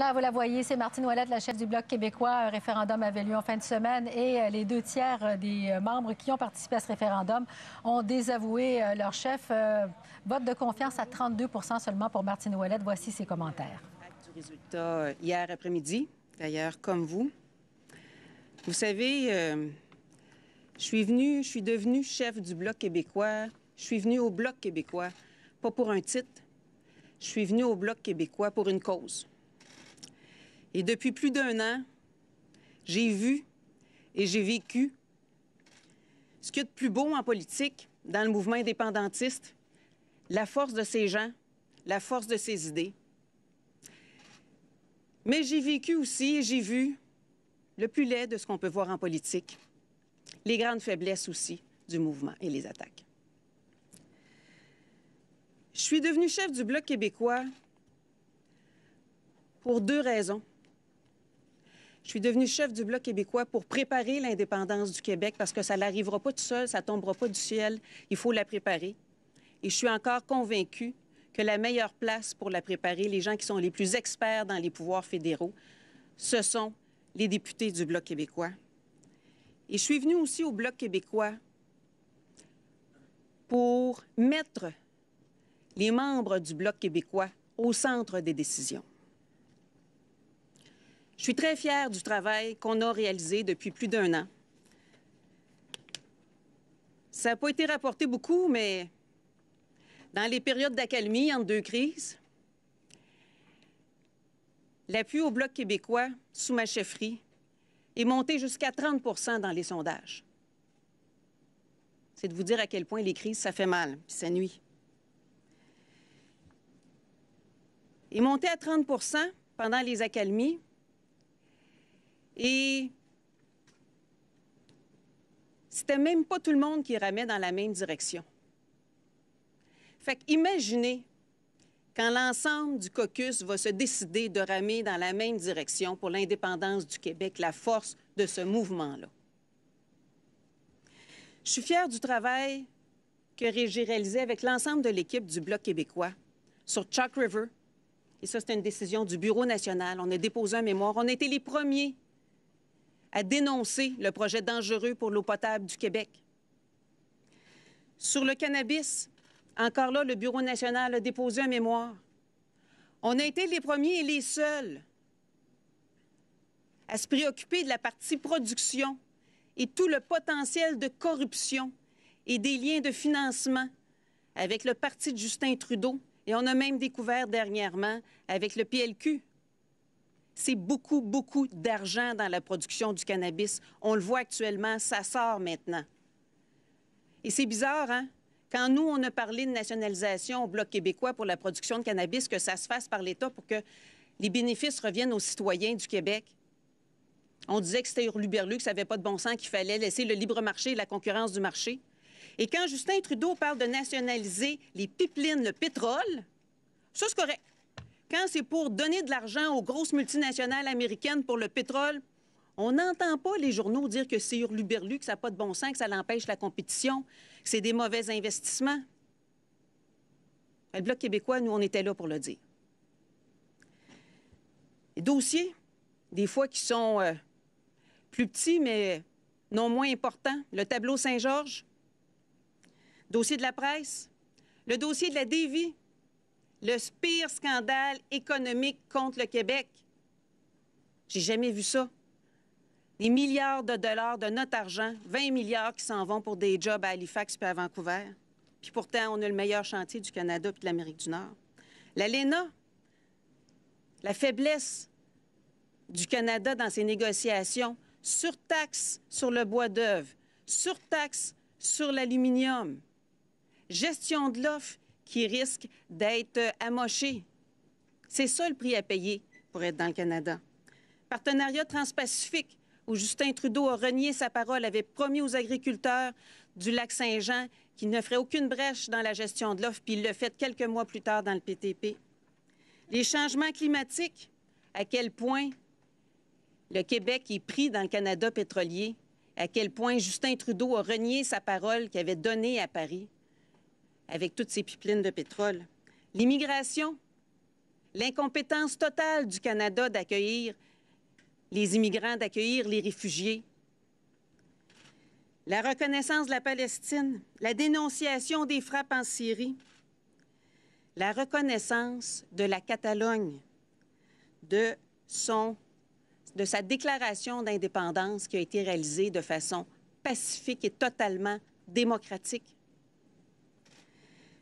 là, vous la voyez, c'est Martine Ouellette, la chef du Bloc québécois. Un référendum avait lieu en fin de semaine et euh, les deux tiers euh, des euh, membres qui ont participé à ce référendum ont désavoué leur chef. Vote de confiance à 32 seulement pour Martine Ouellette. Voici ses commentaires. Du résultat hier après-midi, d'ailleurs, comme vous. Vous savez, je suis venue, je suis devenue chef du Bloc québécois. Je suis venue au Bloc québécois, pas pour un titre. Je suis venue au Bloc québécois pour une cause. Et depuis plus d'un an, j'ai vu et j'ai vécu ce qu'il y a de plus beau en politique, dans le mouvement indépendantiste, la force de ces gens, la force de ces idées. Mais j'ai vécu aussi et j'ai vu le plus laid de ce qu'on peut voir en politique, les grandes faiblesses aussi du mouvement et les attaques. Je suis devenue chef du Bloc québécois pour deux raisons. Je suis devenue chef du Bloc québécois pour préparer l'indépendance du Québec parce que ça n'arrivera pas tout seul, ça tombera pas du ciel. Il faut la préparer. Et je suis encore convaincu que la meilleure place pour la préparer, les gens qui sont les plus experts dans les pouvoirs fédéraux, ce sont les députés du Bloc québécois. Et je suis venu aussi au Bloc québécois pour mettre les membres du Bloc québécois au centre des décisions. Je suis très fière du travail qu'on a réalisé depuis plus d'un an. Ça n'a pas été rapporté beaucoup, mais dans les périodes d'accalmie entre deux crises, l'appui au Bloc québécois, sous ma chefferie, est monté jusqu'à 30 dans les sondages. C'est de vous dire à quel point les crises, ça fait mal, ça nuit. Et monté à 30 pendant les accalmies, et c'était même pas tout le monde qui ramait dans la même direction. Fait imaginez quand l'ensemble du caucus va se décider de ramer dans la même direction pour l'indépendance du Québec, la force de ce mouvement-là. Je suis fière du travail que j'ai réalisé avec l'ensemble de l'équipe du Bloc québécois sur Chalk River. Et ça, c'est une décision du Bureau national. On a déposé un mémoire. On a été les premiers à dénoncer le projet dangereux pour l'eau potable du Québec. Sur le cannabis, encore là, le Bureau national a déposé un mémoire. On a été les premiers et les seuls à se préoccuper de la partie production et tout le potentiel de corruption et des liens de financement avec le parti de Justin Trudeau. Et on a même découvert dernièrement avec le PLQ, c'est beaucoup, beaucoup d'argent dans la production du cannabis. On le voit actuellement, ça sort maintenant. Et c'est bizarre, hein? Quand nous, on a parlé de nationalisation au Bloc québécois pour la production de cannabis, que ça se fasse par l'État pour que les bénéfices reviennent aux citoyens du Québec. On disait que c'était hurluberlu, que ça n'avait pas de bon sens, qu'il fallait laisser le libre marché et la concurrence du marché. Et quand Justin Trudeau parle de nationaliser les pipelines, le pétrole, ça, c'est correct. Quand c'est pour donner de l'argent aux grosses multinationales américaines pour le pétrole, on n'entend pas les journaux dire que c'est hurluberlu, que ça n'a pas de bon sens, que ça l'empêche la compétition, que c'est des mauvais investissements. Le Bloc québécois, nous, on était là pour le dire. dossiers, des fois qui sont euh, plus petits, mais non moins importants. Le tableau Saint-Georges, dossier de la presse, le dossier de la dévie, le pire scandale économique contre le Québec. J'ai jamais vu ça. Des milliards de dollars de notre argent, 20 milliards qui s'en vont pour des jobs à Halifax puis à Vancouver. Puis pourtant, on a le meilleur chantier du Canada puis de l'Amérique du Nord. La Lena, la faiblesse du Canada dans ses négociations, surtaxe sur le bois d'œuvre, surtaxe sur l'aluminium, gestion de l'offre qui risquent d'être euh, amoché. C'est ça le prix à payer pour être dans le Canada. Partenariat transpacifique, où Justin Trudeau a renié sa parole, avait promis aux agriculteurs du lac Saint-Jean qu'il ne ferait aucune brèche dans la gestion de l'offre, puis il l'a fait quelques mois plus tard dans le PTP. Les changements climatiques, à quel point le Québec est pris dans le Canada pétrolier, à quel point Justin Trudeau a renié sa parole qu'il avait donnée à Paris avec toutes ces pipelines de pétrole. L'immigration, l'incompétence totale du Canada d'accueillir les immigrants, d'accueillir les réfugiés. La reconnaissance de la Palestine, la dénonciation des frappes en Syrie, la reconnaissance de la Catalogne, de, son, de sa déclaration d'indépendance qui a été réalisée de façon pacifique et totalement démocratique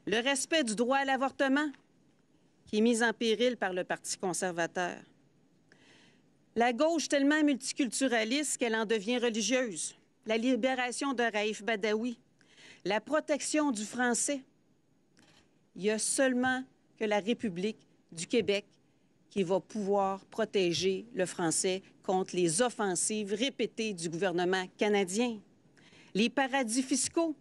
le respect du droit à l'avortement, qui est mis en péril par le Parti conservateur. La gauche tellement multiculturaliste qu'elle en devient religieuse. La libération de Raif Badawi. La protection du français. Il y a seulement que la République du Québec qui va pouvoir protéger le français contre les offensives répétées du gouvernement canadien. Les paradis fiscaux,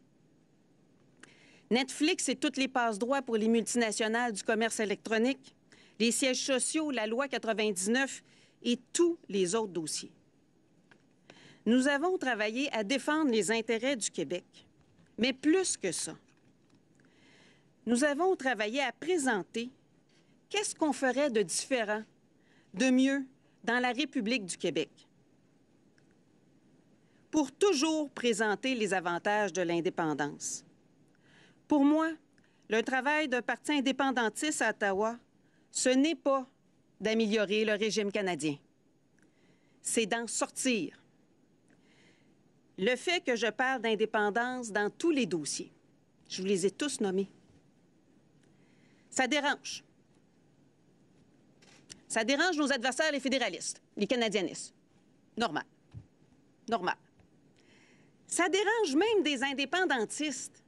Netflix et toutes les passes droits pour les multinationales du commerce électronique, les sièges sociaux, la loi 99 et tous les autres dossiers. Nous avons travaillé à défendre les intérêts du Québec, mais plus que ça. Nous avons travaillé à présenter qu'est-ce qu'on ferait de différent, de mieux dans la République du Québec pour toujours présenter les avantages de l'indépendance. Pour moi, le travail d'un parti indépendantiste à Ottawa, ce n'est pas d'améliorer le régime canadien. C'est d'en sortir. Le fait que je parle d'indépendance dans tous les dossiers, je vous les ai tous nommés, ça dérange. Ça dérange nos adversaires, les fédéralistes, les canadianistes. Normal. Normal. Ça dérange même des indépendantistes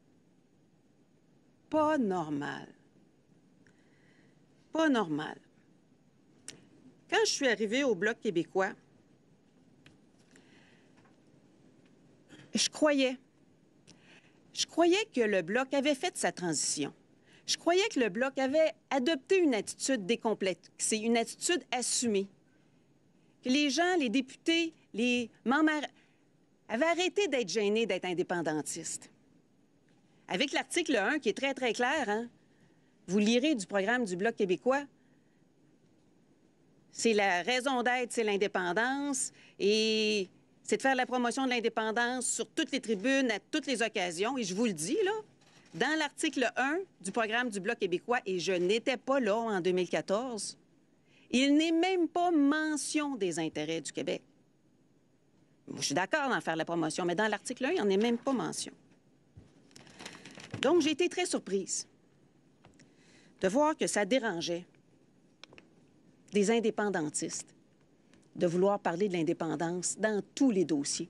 pas normal. Pas normal. Quand je suis arrivée au Bloc québécois, je croyais. Je croyais que le Bloc avait fait sa transition. Je croyais que le Bloc avait adopté une attitude c'est une attitude assumée. Que les gens, les députés, les membres avaient arrêté d'être gênés d'être indépendantistes. Avec l'article 1 qui est très, très clair, hein, vous lirez du programme du Bloc québécois, c'est la raison d'être, c'est l'indépendance et c'est de faire la promotion de l'indépendance sur toutes les tribunes, à toutes les occasions. Et je vous le dis, là, dans l'article 1 du programme du Bloc québécois, et je n'étais pas là en 2014, il n'est même pas mention des intérêts du Québec. je suis d'accord d'en faire la promotion, mais dans l'article 1, il n'en en est même pas mention. Donc, j'ai été très surprise de voir que ça dérangeait des indépendantistes de vouloir parler de l'indépendance dans tous les dossiers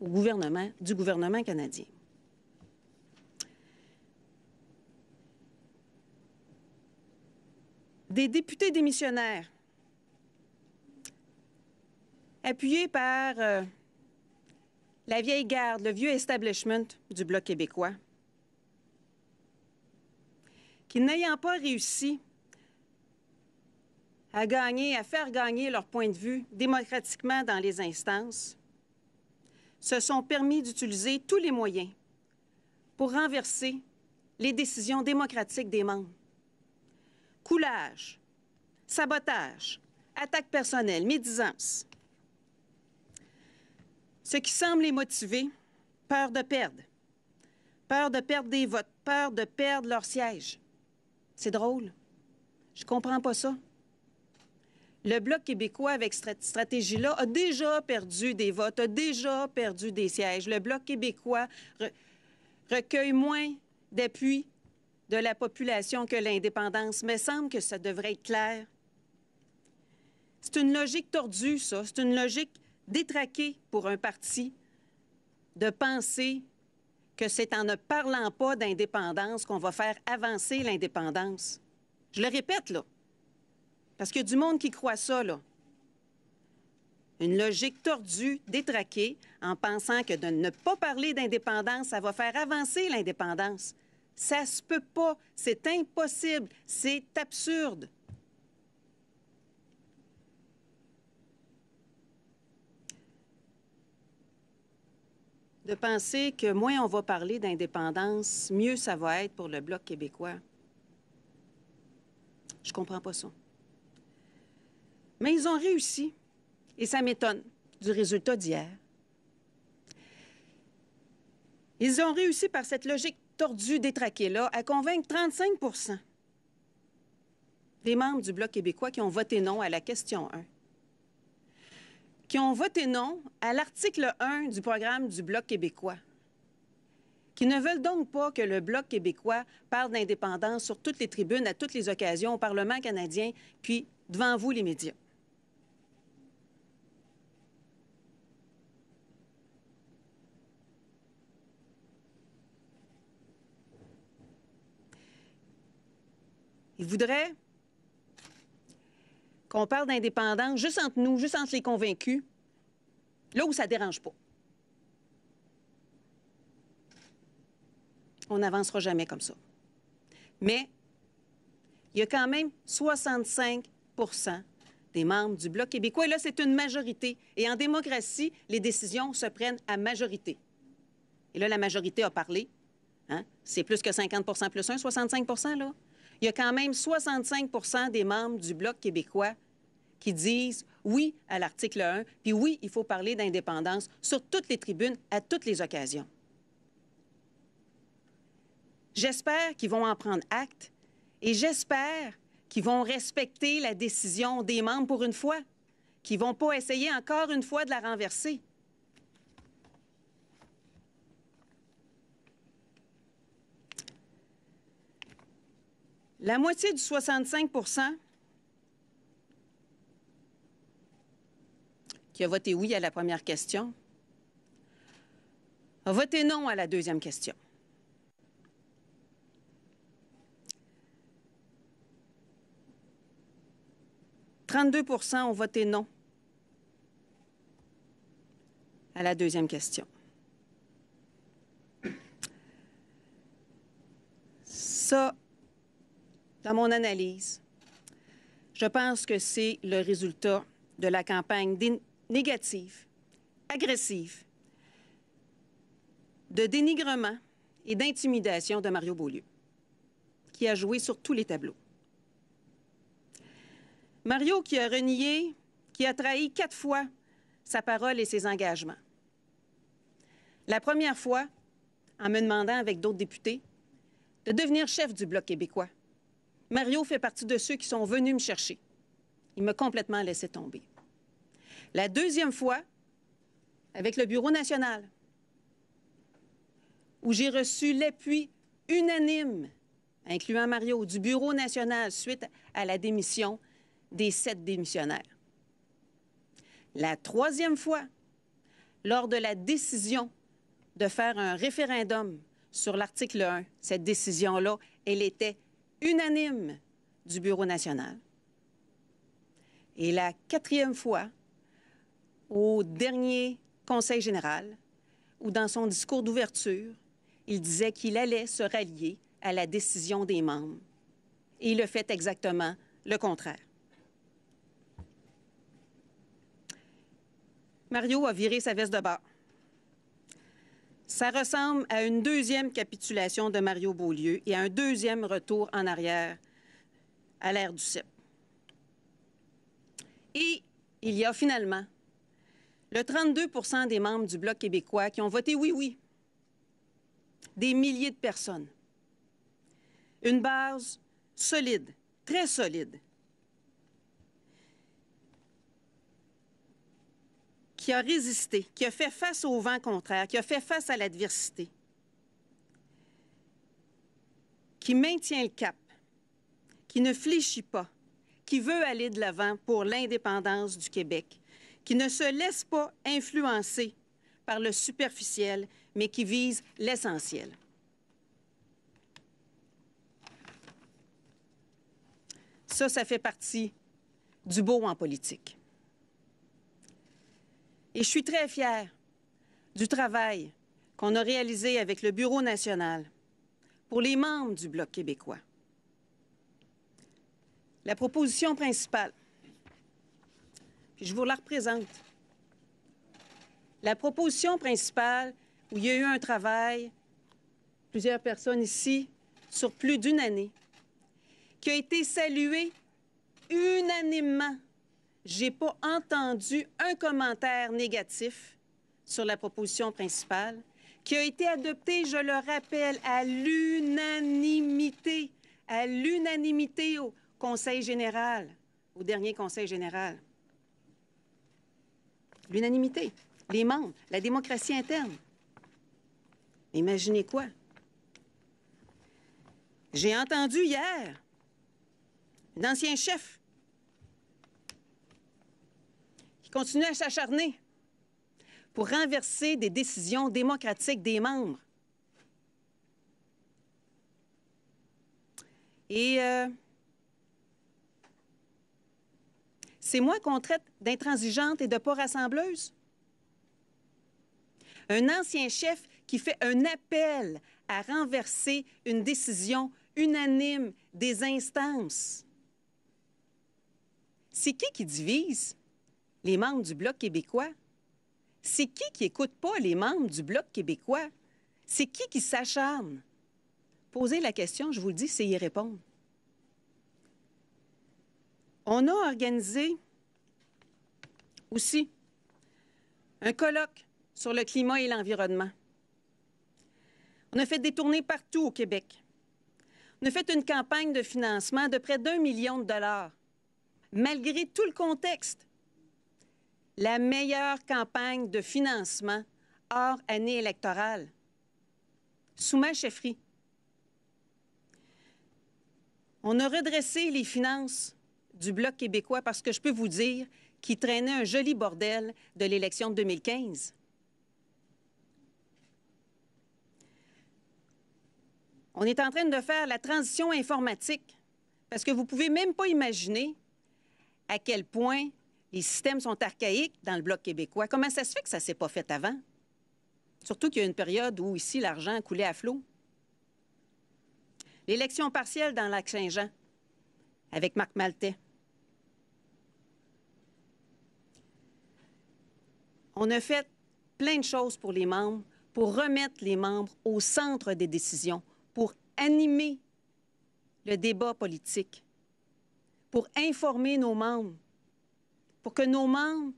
au gouvernement, du gouvernement canadien. Des députés démissionnaires appuyés par euh, la vieille garde, le vieux establishment du Bloc québécois, n'ayant pas réussi à gagner, à faire gagner leur point de vue démocratiquement dans les instances, se sont permis d'utiliser tous les moyens pour renverser les décisions démocratiques des membres. Coulage, sabotage, attaque personnelle, médisance. Ce qui semble les motiver, peur de perdre, peur de perdre des votes, peur de perdre leur siège. C'est drôle. Je comprends pas ça. Le Bloc québécois, avec cette stratégie-là, a déjà perdu des votes, a déjà perdu des sièges. Le Bloc québécois recueille moins d'appui de la population que l'indépendance. Mais semble que ça devrait être clair. C'est une logique tordue, ça. C'est une logique détraquée pour un parti de penser que c'est en ne parlant pas d'indépendance qu'on va faire avancer l'indépendance. Je le répète, là, parce qu'il y a du monde qui croit ça, là. Une logique tordue, détraquée, en pensant que de ne pas parler d'indépendance, ça va faire avancer l'indépendance. Ça se peut pas, c'est impossible, c'est absurde. de penser que moins on va parler d'indépendance, mieux ça va être pour le Bloc québécois. Je comprends pas ça. Mais ils ont réussi, et ça m'étonne du résultat d'hier. Ils ont réussi par cette logique tordue détraquée-là à convaincre 35 des membres du Bloc québécois qui ont voté non à la question 1 qui ont voté non à l'article 1 du programme du Bloc québécois, qui ne veulent donc pas que le Bloc québécois parle d'indépendance sur toutes les tribunes, à toutes les occasions, au Parlement canadien, puis devant vous, les médias. Ils voudraient on parle d'indépendance juste entre nous, juste entre les convaincus, là où ça ne dérange pas. On n'avancera jamais comme ça. Mais il y a quand même 65 des membres du Bloc québécois. Et là, c'est une majorité. Et en démocratie, les décisions se prennent à majorité. Et là, la majorité a parlé. Hein? C'est plus que 50 plus 1, 65 là. Il y a quand même 65 des membres du Bloc québécois qui disent oui à l'article 1, puis oui, il faut parler d'indépendance sur toutes les tribunes, à toutes les occasions. J'espère qu'ils vont en prendre acte et j'espère qu'ils vont respecter la décision des membres pour une fois, qu'ils ne vont pas essayer encore une fois de la renverser. La moitié du 65 qui a voté oui à la première question a voté non à la deuxième question. « 32 ont voté non à la deuxième question. Ça, dans mon analyse, je pense que c'est le résultat de la campagne négative, agressive, de dénigrement et d'intimidation de Mario Beaulieu, qui a joué sur tous les tableaux. Mario qui a renié, qui a trahi quatre fois sa parole et ses engagements. La première fois, en me demandant avec d'autres députés de devenir chef du Bloc québécois. Mario fait partie de ceux qui sont venus me chercher. Il m'a complètement laissé tomber. La deuxième fois, avec le Bureau national, où j'ai reçu l'appui unanime, incluant Mario, du Bureau national suite à la démission des sept démissionnaires. La troisième fois, lors de la décision de faire un référendum sur l'article 1, cette décision-là, elle était unanime du Bureau national. Et la quatrième fois, au dernier Conseil général, où dans son discours d'ouverture, il disait qu'il allait se rallier à la décision des membres. Et il a fait exactement le contraire. Mario a viré sa veste de bas. Ça ressemble à une deuxième capitulation de Mario Beaulieu et à un deuxième retour en arrière à l'ère du CEP. Et il y a finalement le 32 des membres du Bloc québécois qui ont voté oui, oui. Des milliers de personnes. Une base solide, très solide, qui a résisté, qui a fait face au vent contraire, qui a fait face à l'adversité, qui maintient le cap, qui ne fléchit pas, qui veut aller de l'avant pour l'indépendance du Québec, qui ne se laisse pas influencer par le superficiel, mais qui vise l'essentiel. Ça, ça fait partie du beau en politique. Et je suis très fière du travail qu'on a réalisé avec le Bureau national pour les membres du Bloc québécois. La proposition principale je vous la représente. La proposition principale, où il y a eu un travail, plusieurs personnes ici, sur plus d'une année, qui a été saluée unanimement. J'ai pas entendu un commentaire négatif sur la proposition principale, qui a été adoptée, je le rappelle, à l'unanimité, à l'unanimité au Conseil général, au dernier Conseil général l'unanimité, les membres, la démocratie interne. Imaginez quoi? J'ai entendu hier un ancien chef qui continuait à s'acharner pour renverser des décisions démocratiques des membres. Et euh, C'est moi qu'on traite d'intransigeante et de pas rassembleuse? Un ancien chef qui fait un appel à renverser une décision unanime des instances. C'est qui qui divise? Les membres du Bloc québécois. C'est qui qui n'écoute pas les membres du Bloc québécois? C'est qui qui s'acharne? Posez la question, je vous le dis, c'est y répondre. On a organisé aussi un colloque sur le climat et l'environnement. On a fait des tournées partout au Québec. On a fait une campagne de financement de près d'un million de dollars, malgré tout le contexte. La meilleure campagne de financement hors année électorale, sous ma chefferie. On a redressé les finances du Bloc québécois parce que je peux vous dire qu'il traînait un joli bordel de l'élection de 2015. On est en train de faire la transition informatique parce que vous pouvez même pas imaginer à quel point les systèmes sont archaïques dans le Bloc québécois. Comment ça se fait que ça s'est pas fait avant? Surtout qu'il y a une période où ici l'argent coulait à flot. L'élection partielle dans Lac-Saint-Jean avec Marc Maltais. on a fait plein de choses pour les membres, pour remettre les membres au centre des décisions, pour animer le débat politique, pour informer nos membres, pour que nos membres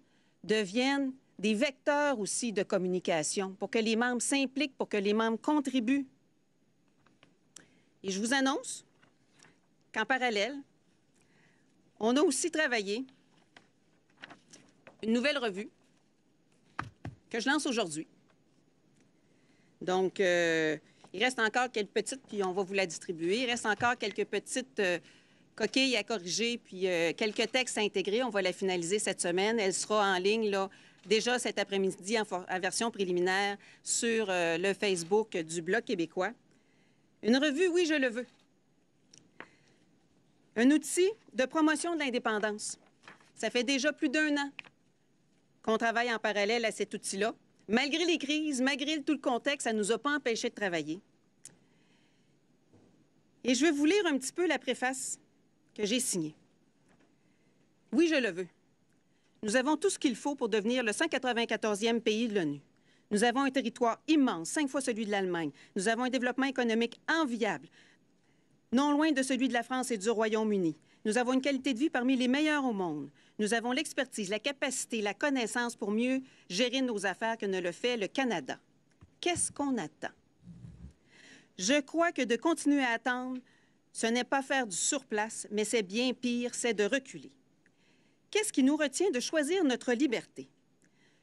deviennent des vecteurs aussi de communication, pour que les membres s'impliquent, pour que les membres contribuent. Et je vous annonce qu'en parallèle, on a aussi travaillé une nouvelle revue que je lance aujourd'hui. Donc, euh, il reste encore quelques petites, puis on va vous la distribuer. Il reste encore quelques petites euh, coquilles à corriger, puis euh, quelques textes à intégrer. On va la finaliser cette semaine. Elle sera en ligne, là, déjà cet après-midi, en, version préliminaire, sur le Facebook du Bloc québécois. Une revue, oui, je le veux. Un outil de promotion de l'indépendance. Ça fait déjà plus d'un an qu'on travaille en parallèle à cet outil-là. Malgré les crises, malgré tout le contexte, ça ne nous a pas empêchés de travailler. Et je vais vous lire un petit peu la préface que j'ai signée. Oui, je le veux. Nous avons tout ce qu'il faut pour devenir le 194e pays de l'ONU. Nous avons un territoire immense, cinq fois celui de l'Allemagne. Nous avons un développement économique enviable, non loin de celui de la France et du Royaume-Uni. Nous avons une qualité de vie parmi les meilleures au monde. Nous avons l'expertise, la capacité, la connaissance pour mieux gérer nos affaires que ne le fait le Canada. Qu'est-ce qu'on attend? Je crois que de continuer à attendre, ce n'est pas faire du surplace, mais c'est bien pire, c'est de reculer. Qu'est-ce qui nous retient de choisir notre liberté?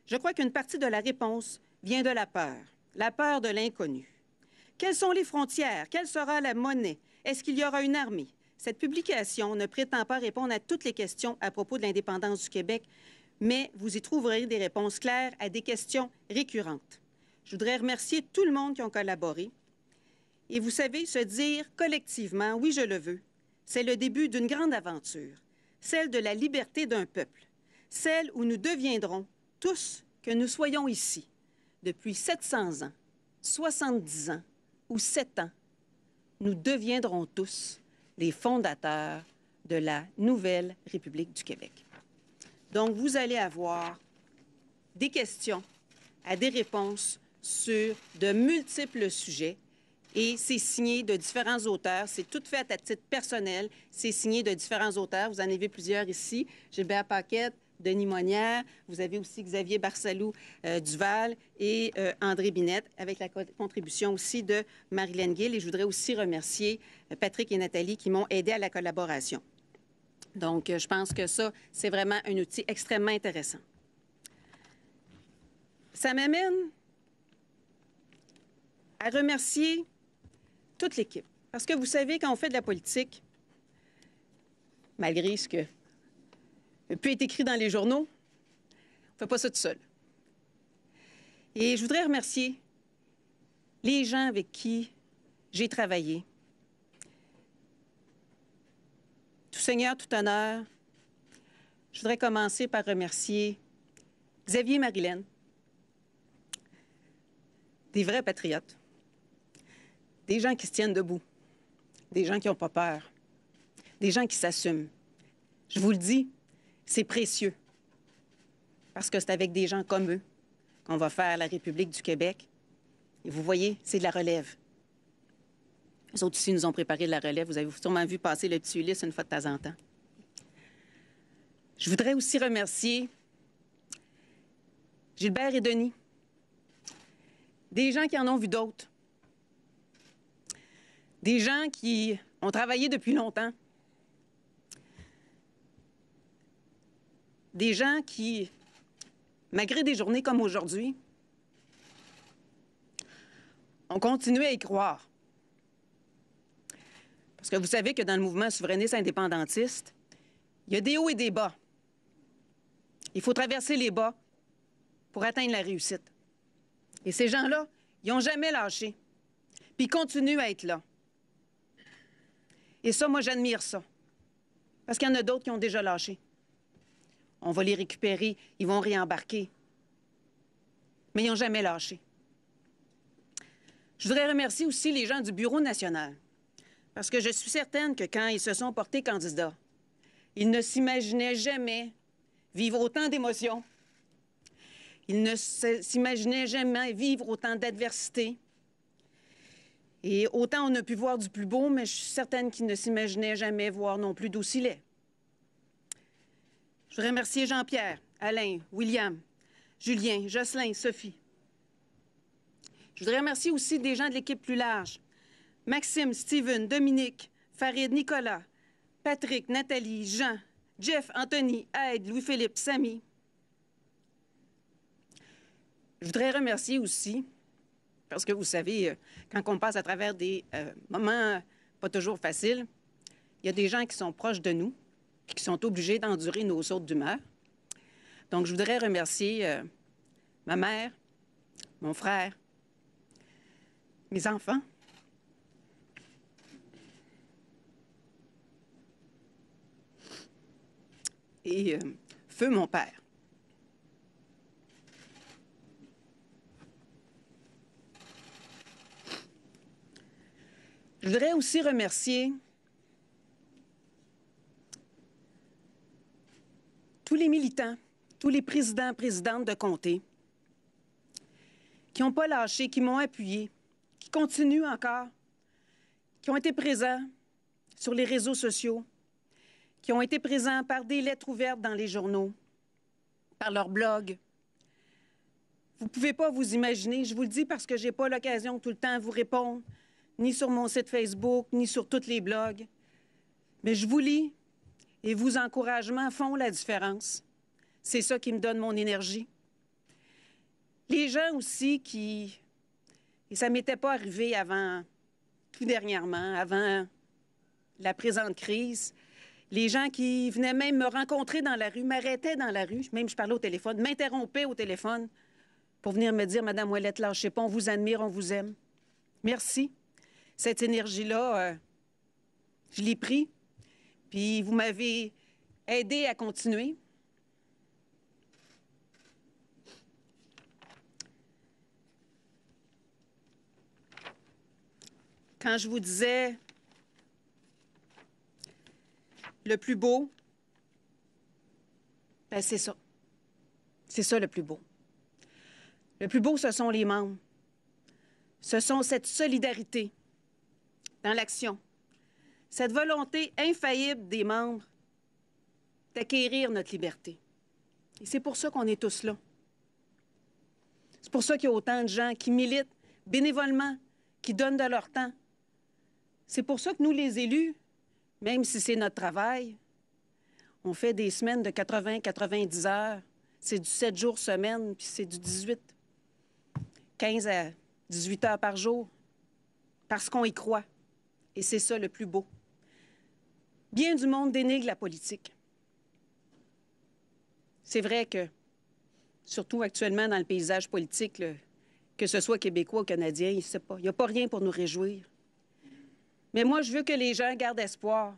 Je crois qu'une partie de la réponse vient de la peur, la peur de l'inconnu. Quelles sont les frontières? Quelle sera la monnaie? Est-ce qu'il y aura une armée? Cette publication ne prétend pas répondre à toutes les questions à propos de l'indépendance du Québec, mais vous y trouverez des réponses claires à des questions récurrentes. Je voudrais remercier tout le monde qui ont collaboré. Et vous savez, se dire collectivement, oui, je le veux, c'est le début d'une grande aventure, celle de la liberté d'un peuple, celle où nous deviendrons, tous, que nous soyons ici, depuis 700 ans, 70 ans ou 7 ans, nous deviendrons tous les fondateurs de la nouvelle République du Québec. Donc, vous allez avoir des questions à des réponses sur de multiples sujets et c'est signé de différents auteurs. C'est tout fait à titre personnel. C'est signé de différents auteurs. Vous en avez plusieurs ici. Gilbert Paquette, Denis Monnière. Vous avez aussi Xavier Barsalou euh, Duval et euh, André Binette, avec la contribution aussi de Marilyn Gill. Et je voudrais aussi remercier euh, Patrick et Nathalie qui m'ont aidé à la collaboration. Donc, je pense que ça, c'est vraiment un outil extrêmement intéressant. Ça m'amène à remercier toute l'équipe. Parce que vous savez, quand on fait de la politique, malgré ce que peut être écrit dans les journaux. On ne fait pas ça tout seul. Et je voudrais remercier les gens avec qui j'ai travaillé. Tout Seigneur, tout honneur, je voudrais commencer par remercier Xavier et Marilène, des vrais patriotes, des gens qui se tiennent debout, des gens qui n'ont pas peur, des gens qui s'assument. Je vous le dis, c'est précieux parce que c'est avec des gens comme eux qu'on va faire la République du Québec. Et vous voyez, c'est de la relève. Les autres ici nous ont préparé de la relève. Vous avez sûrement vu passer le petit Ulysse une fois de temps en temps. Je voudrais aussi remercier Gilbert et Denis, des gens qui en ont vu d'autres, des gens qui ont travaillé depuis longtemps, des gens qui, malgré des journées comme aujourd'hui, ont continué à y croire. Parce que vous savez que dans le mouvement souverainiste indépendantiste, il y a des hauts et des bas. Il faut traverser les bas pour atteindre la réussite. Et ces gens-là, ils n'ont jamais lâché. Puis ils continuent à être là. Et ça, moi, j'admire ça. Parce qu'il y en a d'autres qui ont déjà lâché. On va les récupérer, ils vont réembarquer. Mais ils n'ont jamais lâché. Je voudrais remercier aussi les gens du Bureau national, parce que je suis certaine que quand ils se sont portés candidats, ils ne s'imaginaient jamais vivre autant d'émotions. Ils ne s'imaginaient jamais vivre autant d'adversité. Et autant on a pu voir du plus beau, mais je suis certaine qu'ils ne s'imaginaient jamais voir non plus d'aussi je voudrais remercier Jean-Pierre, Alain, William, Julien, Jocelyn, Sophie. Je voudrais remercier aussi des gens de l'équipe plus large. Maxime, Steven, Dominique, Farid, Nicolas, Patrick, Nathalie, Jean, Jeff, Anthony, Aide, Louis-Philippe, Samy. Je voudrais remercier aussi, parce que vous savez, euh, quand on passe à travers des euh, moments pas toujours faciles, il y a des gens qui sont proches de nous, qui sont obligés d'endurer nos autres d'humeur. Donc, je voudrais remercier euh, ma mère, mon frère, mes enfants. Et euh, feu mon père. Je voudrais aussi remercier tous les militants, tous les présidents, présidentes de comté qui n'ont pas lâché, qui m'ont appuyé, qui continuent encore, qui ont été présents sur les réseaux sociaux, qui ont été présents par des lettres ouvertes dans les journaux, par leurs blogs. Vous ne pouvez pas vous imaginer, je vous le dis parce que je n'ai pas l'occasion tout le temps de vous répondre, ni sur mon site Facebook, ni sur tous les blogs. Mais je vous lis, et vos encouragements font la différence. C'est ça qui me donne mon énergie. Les gens aussi qui... Et ça ne m'était pas arrivé avant, tout dernièrement, avant la présente crise. Les gens qui venaient même me rencontrer dans la rue, m'arrêtaient dans la rue, même je parlais au téléphone, m'interrompaient au téléphone pour venir me dire, Madame Ouellette, lâchez pas, on vous admire, on vous aime. Merci. Cette énergie-là, euh, je l'ai pris, puis vous m'avez aidé à continuer. Quand je vous disais le plus beau, ben c'est ça. C'est ça le plus beau. Le plus beau, ce sont les membres. Ce sont cette solidarité dans l'action, cette volonté infaillible des membres d'acquérir notre liberté. Et c'est pour ça qu'on est tous là. C'est pour ça qu'il y a autant de gens qui militent bénévolement, qui donnent de leur temps. C'est pour ça que nous, les élus, même si c'est notre travail, on fait des semaines de 80-90 heures. C'est du 7 jours semaine, puis c'est du 18. 15 à 18 heures par jour, parce qu'on y croit. Et c'est ça le plus beau. Bien du monde dénigre la politique. C'est vrai que, surtout actuellement dans le paysage politique, que ce soit québécois ou canadien, il pas. Il n'y a pas rien pour nous réjouir. Mais moi, je veux que les gens gardent espoir.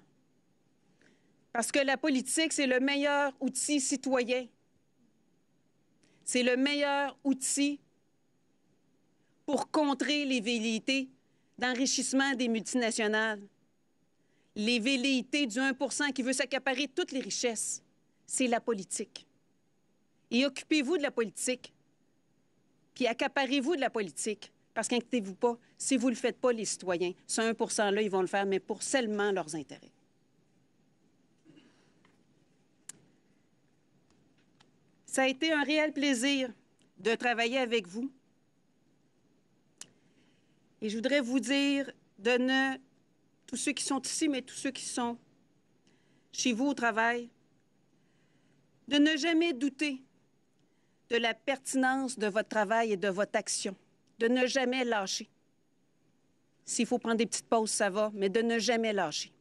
Parce que la politique, c'est le meilleur outil citoyen. C'est le meilleur outil pour contrer les velléités d'enrichissement des multinationales les velléités du 1 qui veut s'accaparer toutes les richesses. C'est la politique. Et occupez-vous de la politique. Puis accaparez-vous de la politique. Parce qu'inquiétez-vous pas, si vous ne le faites pas, les citoyens, ce 1 %-là, ils vont le faire, mais pour seulement leurs intérêts. Ça a été un réel plaisir de travailler avec vous. Et je voudrais vous dire de ne tous ceux qui sont ici, mais tous ceux qui sont chez vous au travail, de ne jamais douter de la pertinence de votre travail et de votre action, de ne jamais lâcher. S'il faut prendre des petites pauses, ça va, mais de ne jamais lâcher.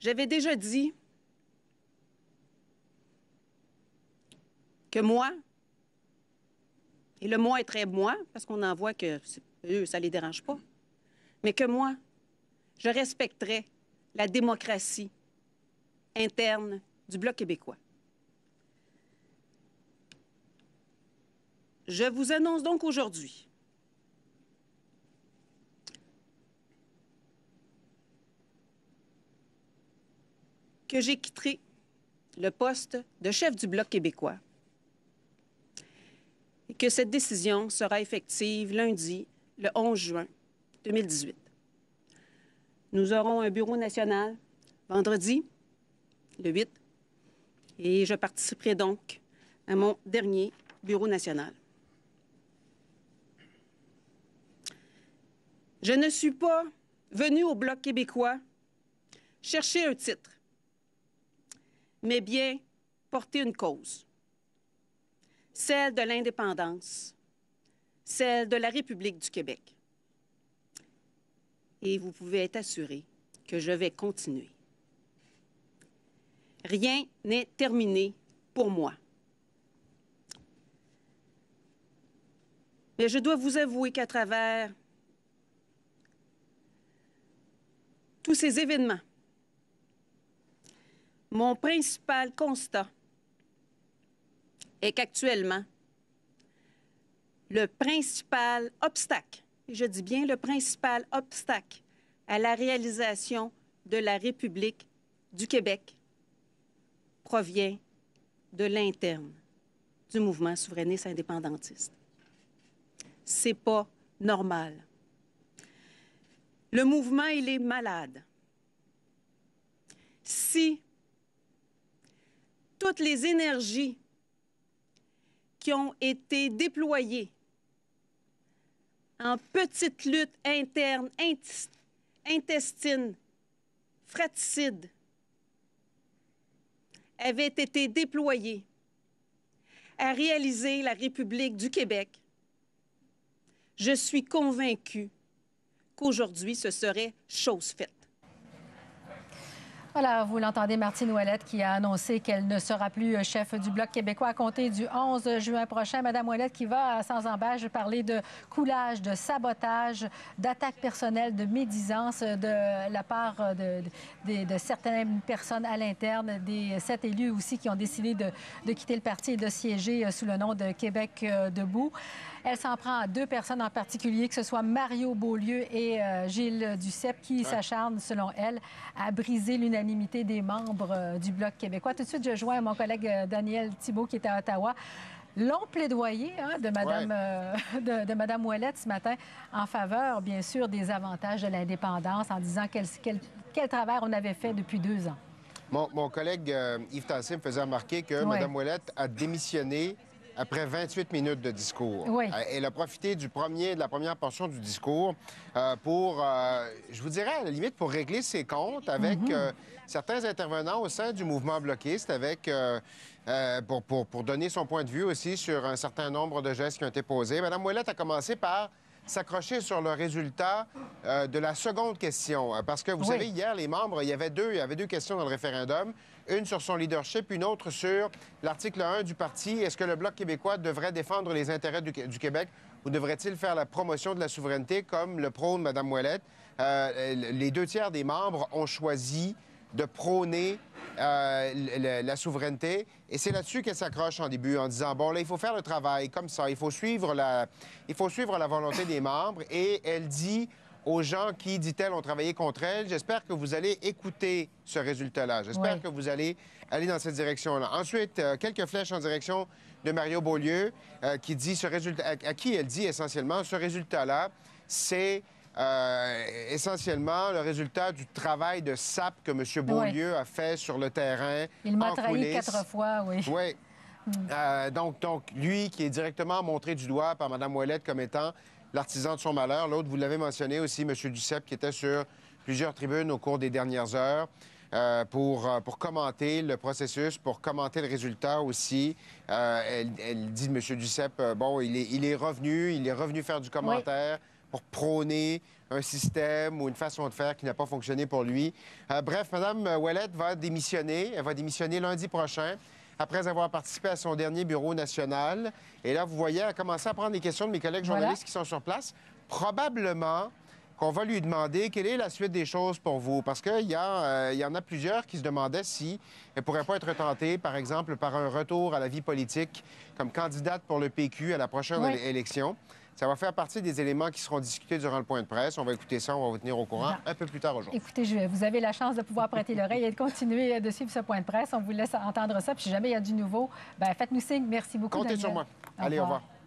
J'avais déjà dit que moi, et le moi est très moi, parce qu'on en voit que c'est eux, ça les dérange pas. Mais que moi, je respecterai la démocratie interne du Bloc québécois. Je vous annonce donc aujourd'hui que j'ai quitté le poste de chef du Bloc québécois et que cette décision sera effective lundi le 11 juin 2018. Nous aurons un bureau national vendredi, le 8, et je participerai donc à mon dernier bureau national. Je ne suis pas venue au Bloc québécois chercher un titre, mais bien porter une cause, celle de l'indépendance celle de la République du Québec. Et vous pouvez être assuré que je vais continuer. Rien n'est terminé pour moi. Mais je dois vous avouer qu'à travers tous ces événements, mon principal constat est qu'actuellement, le principal obstacle, je dis bien le principal obstacle à la réalisation de la République du Québec provient de l'interne du mouvement souverainiste indépendantiste. C'est pas normal. Le mouvement, il est malade. Si toutes les énergies qui ont été déployées en petite lutte interne, intestine, fratricide, avait été déployée à réaliser la République du Québec, je suis convaincue qu'aujourd'hui, ce serait chose faite. Voilà, vous l'entendez, Martine Ouellette qui a annoncé qu'elle ne sera plus euh, chef du Bloc québécois à compter du 11 juin prochain. Madame Ouellette qui va, euh, sans embâche, parler de coulage, de sabotage, d'attaque personnelle, de médisance euh, de la part de, certaines personnes à l'interne, des sept élus aussi qui ont décidé de quitter le parti et de siéger sous le nom de Québec debout. Elle s'en prend à deux personnes en particulier, que ce soit Mario Beaulieu et euh, Gilles Duceppe, qui s'acharnent, selon elle, à briser l'unanimité des membres euh, du Bloc québécois. Tout de suite, je joins mon collègue euh, Daniel Thibault, qui est à Ottawa long plaidoyer hein, de Mme de, Ouellette ce matin en faveur, bien sûr, des avantages de l'indépendance, en disant quel, quel, travers on avait fait depuis deux ans. Mon, collègue Yves Tassim me faisait remarquer que Mme Ouellette a démissionné après 28 minutes de discours. Euh, elle a profité du premier, de la première portion du discours euh, pour, euh, je vous dirais, à la limite, pour régler ses comptes avec mhm. certains intervenants au sein du mouvement bloquiste, avec... pour, pour, donner son point de vue aussi sur un certain nombre de gestes qui ont été posés. Madame Ouellette a commencé par s'accrocher sur le résultat euh, de la seconde question. Euh, parce que vous savez, hier, les membres, il y avait deux, avait deux questions dans le référendum. Une sur son leadership, une autre sur l'article 1 du parti. Est-ce que le Bloc québécois devrait défendre les intérêts du, Québec ou devrait-il faire la promotion de la souveraineté comme le prône Mme Ouellette? Euh, les deux tiers des membres ont choisi de prôner euh, la souveraineté. Et c'est là-dessus qu'elle s'accroche en début, en disant, bon, là, il faut faire le travail comme ça, il faut suivre la, il faut suivre la volonté des membres. Et elle dit aux gens qui, dit-elle, ont travaillé contre elle, j'espère que vous allez écouter ce résultat-là. J'espère que vous allez aller dans cette direction-là. Ensuite, euh, quelques flèches en direction de Mario Beaulieu, euh, qui dit ce résultat, à qui elle dit essentiellement, ce résultat-là, c'est euh, essentiellement le résultat du travail de SAP que M. Beaulieu a fait sur le terrain. Il m'a trahi quatre fois, oui. Oui. Hmm. Euh, donc, donc, lui qui est directement montré du doigt par Mme Ouellette comme étant l'artisan de son malheur. L'autre, vous l'avez mentionné aussi, M. Duceppe, qui était sur plusieurs tribunes au cours des dernières heures. Euh, pour, pour commenter le processus, pour commenter le résultat aussi. elle, dit de M. Duceppe, bon, il est, il est revenu, il est revenu faire du commentaire pour prôner un système ou une façon de faire qui n'a pas fonctionné pour lui. Euh, bref, Mme Ouellette va démissionner. Elle va démissionner lundi prochain après avoir participé à son dernier bureau national. Et là, vous voyez, elle a commencé à prendre des questions de mes collègues journalistes qui sont sur place. Probablement qu'on va lui demander quelle est la suite des choses pour vous. Parce qu'il y, euh, y, en a plusieurs qui se demandaient si elle pourrait pas être tentée, par exemple, par un retour à la vie politique comme candidate pour le PQ à la prochaine élection. Ça va faire partie des éléments qui seront discutés durant le point de presse. On va écouter ça, on va vous tenir au courant un peu plus tard aujourd'hui. Écoutez, vous avez la chance de pouvoir prêter l'oreille et de continuer de suivre ce point de presse. On vous laisse entendre ça. Puis si jamais il y a du nouveau, ben faites-nous signe. Merci beaucoup. Comptez sur moi. Allez, au revoir.